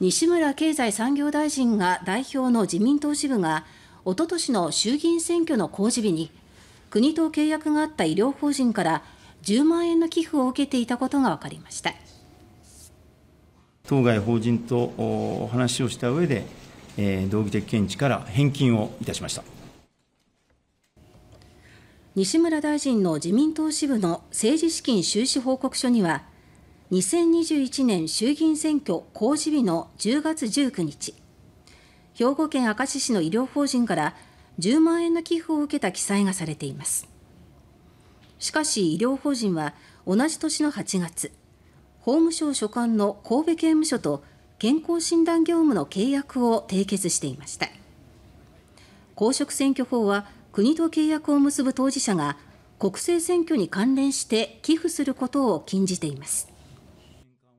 西村経済産業大臣が代表の自民党支部がおととしの衆議院選挙の公示日に国と契約があった医療法人から10万円の寄付を受けていたことが分かりました。当該法人とお話をした上で、えー、道義的見地から返金をいたしました西村大臣の自民党支部の政治資金収支報告書には2021年衆議院選挙公示日の10月19日兵庫県明石市の医療法人から10万円の寄付を受けた記載がされていますしかし医療法人は同じ年の8月法務省所管の神戸刑務所と健康診断業務の契約を締結していました公職選挙法は国と契約を結ぶ当事者が国政選挙に関連して寄付することを禁じています